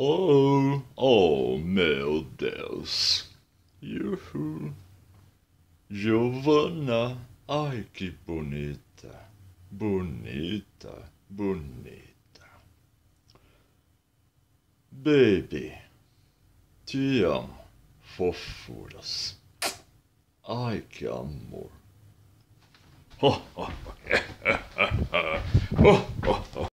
Oh, oh meu Deus. Yuhu. Giovanna. Ai, que bonita. Bonita, bonita. Baby. Te amo. Fofuras. Ai, que amor. oh. oh, oh. oh.